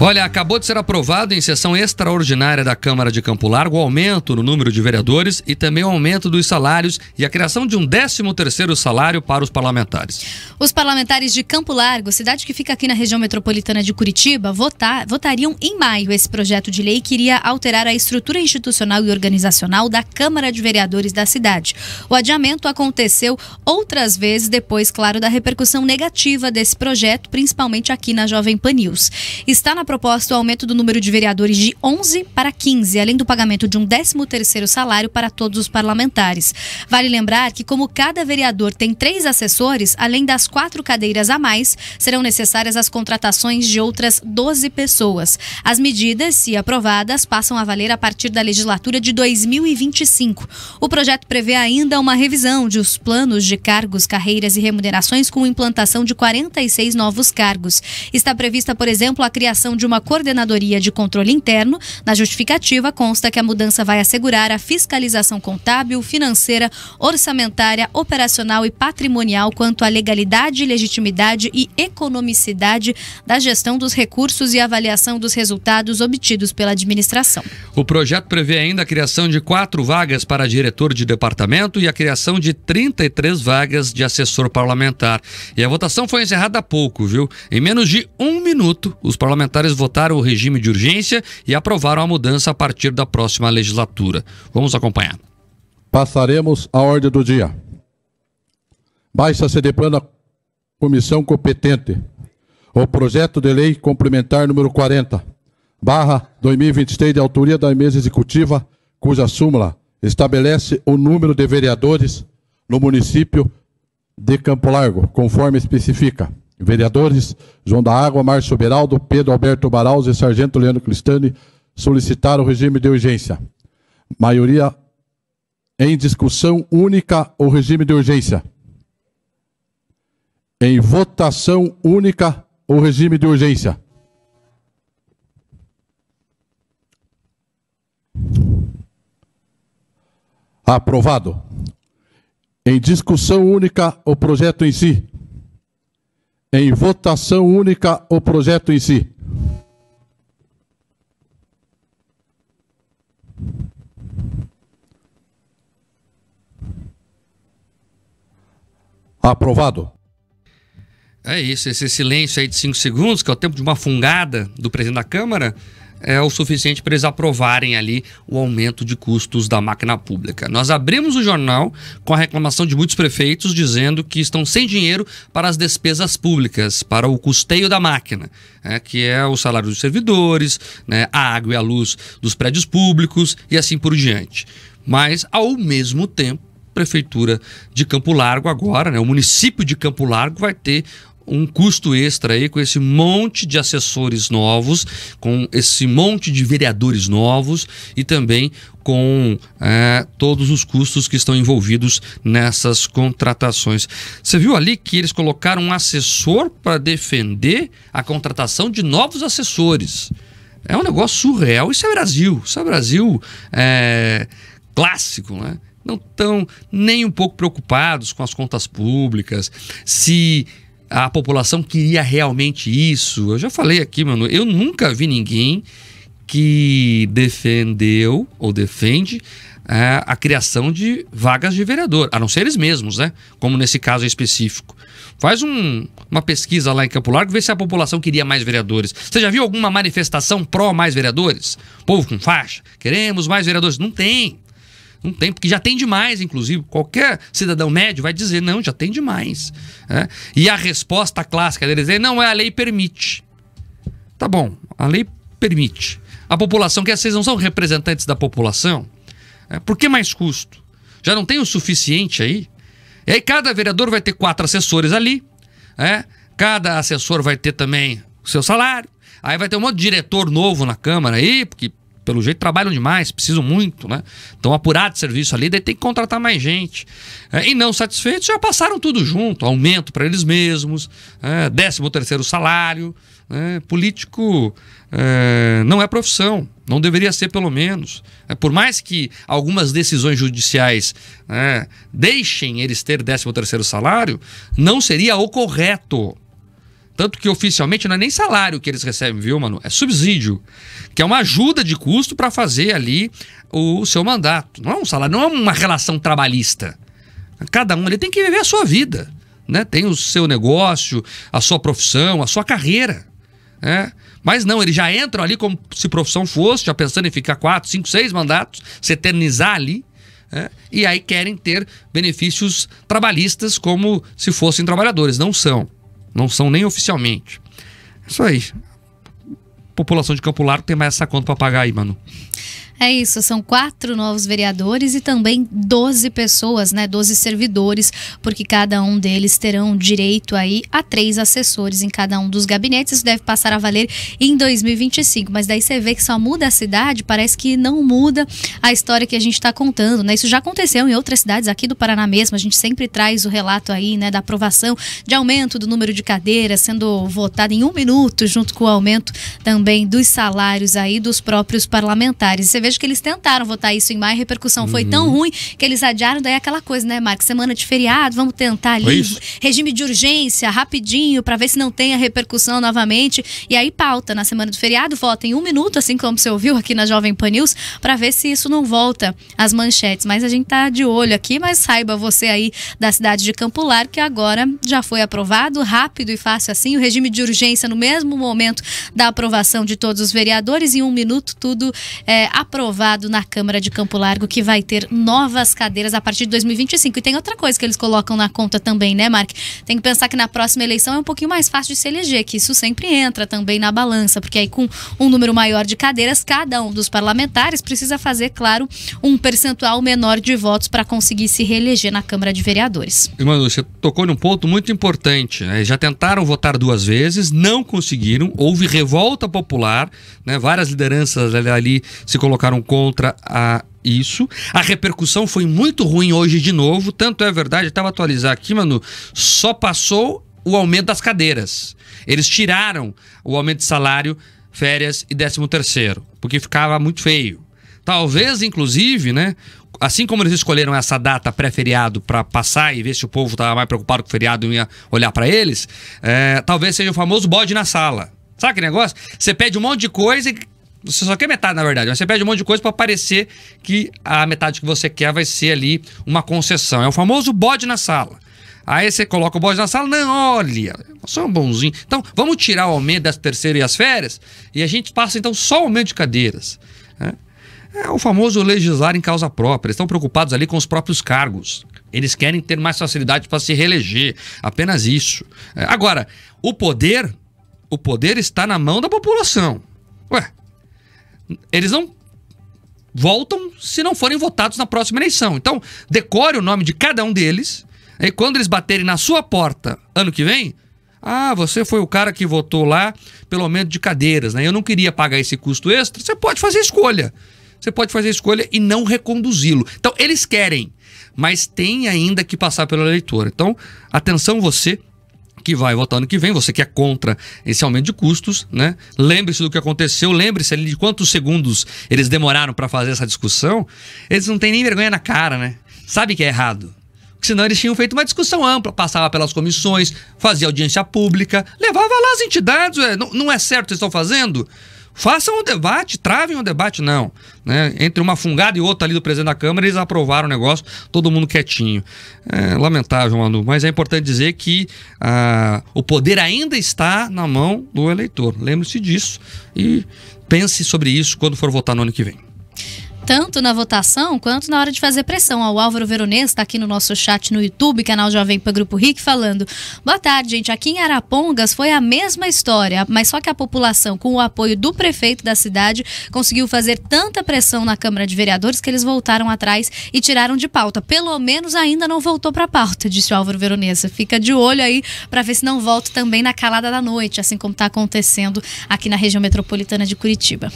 Olha, acabou de ser aprovado em sessão extraordinária da Câmara de Campo Largo o aumento no número de vereadores e também o aumento dos salários e a criação de um 13º salário para os parlamentares. Os parlamentares de Campo Largo, cidade que fica aqui na região metropolitana de Curitiba, votar, votariam em maio esse projeto de lei que iria alterar a estrutura institucional e organizacional da Câmara de Vereadores da cidade. O adiamento aconteceu outras vezes depois, claro, da repercussão negativa desse projeto, principalmente aqui na Jovem Pan News. Está na proposto o aumento do número de vereadores de 11 para 15, além do pagamento de um 13º salário para todos os parlamentares. Vale lembrar que como cada vereador tem três assessores, além das quatro cadeiras a mais, serão necessárias as contratações de outras 12 pessoas. As medidas, se aprovadas, passam a valer a partir da legislatura de 2025. O projeto prevê ainda uma revisão de os planos de cargos, carreiras e remunerações com implantação de 46 novos cargos. Está prevista, por exemplo, a criação de uma coordenadoria de controle interno. Na justificativa, consta que a mudança vai assegurar a fiscalização contábil, financeira, orçamentária, operacional e patrimonial quanto à legalidade, legitimidade e economicidade da gestão dos recursos e avaliação dos resultados obtidos pela administração. O projeto prevê ainda a criação de quatro vagas para diretor de departamento e a criação de 33 vagas de assessor parlamentar. E a votação foi encerrada há pouco, viu? Em menos de um minuto, os parlamentares parlamentares votaram o regime de urgência e aprovaram a mudança a partir da próxima legislatura. Vamos acompanhar. Passaremos à ordem do dia. Baixa-se de plano comissão competente o projeto de lei complementar número 40, barra 2023, de autoria da mesa executiva, cuja súmula estabelece o número de vereadores no município de Campo Largo, conforme especifica. Vereadores João da Água, Márcio Beraldo, Pedro Alberto Baraus e Sargento Leandro Cristani solicitaram o regime de urgência. Maioria em discussão única o regime de urgência. Em votação única o regime de urgência. Aprovado. Em discussão única o projeto em si. Em votação única, o projeto em si. Aprovado. É isso, esse silêncio aí de cinco segundos, que é o tempo de uma fungada do presidente da Câmara, é o suficiente para eles aprovarem ali o aumento de custos da máquina pública. Nós abrimos o jornal com a reclamação de muitos prefeitos dizendo que estão sem dinheiro para as despesas públicas, para o custeio da máquina, né, que é o salário dos servidores, né, a água e a luz dos prédios públicos e assim por diante. Mas, ao mesmo tempo, Prefeitura de Campo Largo agora, né? O município de Campo Largo vai ter um custo extra aí com esse monte de assessores novos, com esse monte de vereadores novos e também com é, todos os custos que estão envolvidos nessas contratações. Você viu ali que eles colocaram um assessor para defender a contratação de novos assessores. É um negócio surreal. Isso é Brasil. Isso é Brasil é, clássico, né? Não estão nem um pouco preocupados com as contas públicas, se a população queria realmente isso. Eu já falei aqui, mano, eu nunca vi ninguém que defendeu ou defende a, é, a criação de vagas de vereador, a não ser eles mesmos, né? Como nesse caso específico. Faz um, uma pesquisa lá em Campo Largo, vê se a população queria mais vereadores. Você já viu alguma manifestação pró mais vereadores? Povo com faixa? Queremos mais vereadores? Não tem. Não tem, porque já tem demais, inclusive. Qualquer cidadão médio vai dizer, não, já tem demais. Né? E a resposta clássica deles é, não, é a lei permite. Tá bom, a lei permite. A população, que vocês não são representantes da população, né? por que mais custo? Já não tem o suficiente aí? E aí cada vereador vai ter quatro assessores ali, né? cada assessor vai ter também o seu salário, aí vai ter um monte de diretor novo na Câmara aí, porque pelo jeito trabalham demais, precisam muito, né? Estão apurados de serviço ali, daí tem que contratar mais gente. É, e não satisfeitos já passaram tudo junto, aumento para eles mesmos, é, décimo terceiro salário. É, político é, não é profissão, não deveria ser pelo menos. É, por mais que algumas decisões judiciais né, deixem eles ter décimo terceiro salário, não seria o correto. Tanto que oficialmente não é nem salário que eles recebem, viu, mano? É subsídio, que é uma ajuda de custo para fazer ali o, seu mandato. Não é um salário, não é uma relação trabalhista. Cada um ali tem que viver a sua vida, né? Tem o seu negócio, a sua profissão, a sua carreira, né? Mas não, eles já entram ali como se profissão fosse, já pensando em ficar quatro, cinco, seis mandatos, se eternizar ali, é, e aí querem ter benefícios trabalhistas como se fossem trabalhadores. Não são. Não são nem oficialmente. Isso aí. População de Campo Largo tem mais essa conta para pagar aí, mano. É isso, são quatro novos vereadores e também 12 pessoas, né? 12 servidores, porque cada um deles terão direito aí a três assessores em cada um dos gabinetes. Isso deve passar a valer em 2025. Mas daí você vê que só muda a cidade, parece que não muda a história que a gente está contando, né? Isso já aconteceu em outras cidades aqui do Paraná mesmo. A gente sempre traz o relato aí, né, da aprovação de aumento do número de cadeiras sendo votada em um minuto, junto com o aumento também dos salários aí dos próprios parlamentares. Você vê vejo que eles tentaram votar isso em maio, a repercussão uhum. foi tão uhum. ruim que eles adiaram, daí é aquela coisa, né, Marcos? Semana de feriado, vamos tentar é ali, regime de urgência, rapidinho, para ver se não tem a repercussão novamente. E aí pauta na semana do feriado, vota em um minuto, assim como você ouviu aqui na Jovem Pan News, para ver se isso não volta às manchetes. Mas a gente tá de olho aqui, mas saiba você aí da cidade de Campo que agora já foi aprovado, rápido e fácil assim, o regime de urgência no mesmo momento da aprovação de todos os vereadores, em um minuto tudo é, aprovado aprovado na Câmara de Campo Largo, que vai ter novas cadeiras a partir de 2025. E tem outra coisa que eles colocam na conta também, né, Mark? Tem que pensar que na próxima eleição é um pouquinho mais fácil de se eleger, que isso sempre entra também na balança, porque aí com um número maior de cadeiras, cada um dos parlamentares precisa fazer, claro, um percentual menor de votos para conseguir se reeleger na Câmara de Vereadores. Irmã, você tocou num ponto muito importante. Né? Já tentaram votar duas vezes, não conseguiram, houve revolta popular, né? várias lideranças ali se colocaram ficaram contra a isso. A repercussão foi muito ruim hoje de novo, tanto é verdade, estava atualizar aqui, mano, só passou o aumento das cadeiras. Eles tiraram o aumento de salário, férias e 13 terceiro, porque ficava muito feio. Talvez, inclusive, né? Assim como eles escolheram essa data pré-feriado para passar e ver se o povo estava mais preocupado com o feriado e ia olhar para eles, é, talvez seja o famoso bode na sala. Sabe que negócio? Você pede um monte de coisa e você só quer metade, na verdade. Mas você pede um monte de coisa para parecer que a metade que você quer vai ser ali uma concessão. É o famoso bode na sala. Aí você coloca o bode na sala, não, olha, só um bonzinho. Então, vamos tirar o aumento das terceiras e as férias e a gente passa então só o aumento de cadeiras. Né? É o famoso legislar em causa própria. Eles estão preocupados ali com os próprios cargos. Eles querem ter mais facilidade para se reeleger. Apenas isso. É. Agora, o poder, o poder está na mão da população. Ué, eles não voltam se não forem votados na próxima eleição. Então, decore o nome de cada um deles. E quando eles baterem na sua porta ano que vem, ah, você foi o cara que votou lá pelo aumento de cadeiras, né? Eu não queria pagar esse custo extra. Você pode fazer escolha. Você pode fazer escolha e não reconduzi-lo. Então, eles querem, mas tem ainda que passar pelo eleitor. Então, atenção você que vai votar ano que vem, você que é contra esse aumento de custos, né? Lembre-se do que aconteceu, lembre-se ali de quantos segundos eles demoraram para fazer essa discussão. Eles não têm nem vergonha na cara, né? Sabe que é errado. Porque senão eles tinham feito uma discussão ampla, passava pelas comissões, fazia audiência pública, levava lá as entidades, não, não é certo o que estão fazendo? Façam um debate, travem um debate, não. Né? Entre uma fungada e outra ali do presidente da Câmara, eles aprovaram o negócio, todo mundo quietinho. É lamentável, Manu, mas é importante dizer que ah, o poder ainda está na mão do eleitor. Lembre-se disso e pense sobre isso quando for votar no ano que vem tanto na votação quanto na hora de fazer pressão. O Álvaro Veronese está aqui no nosso chat no YouTube, canal Jovem Pan Grupo RIC, falando: Boa tarde, gente. Aqui em Arapongas foi a mesma história, mas só que a população, com o apoio do prefeito da cidade, conseguiu fazer tanta pressão na Câmara de Vereadores que eles voltaram atrás e tiraram de pauta. Pelo menos ainda não voltou para pauta, disse o Álvaro Veronese. Fica de olho aí para ver se não volta também na calada da noite, assim como está acontecendo aqui na região metropolitana de Curitiba.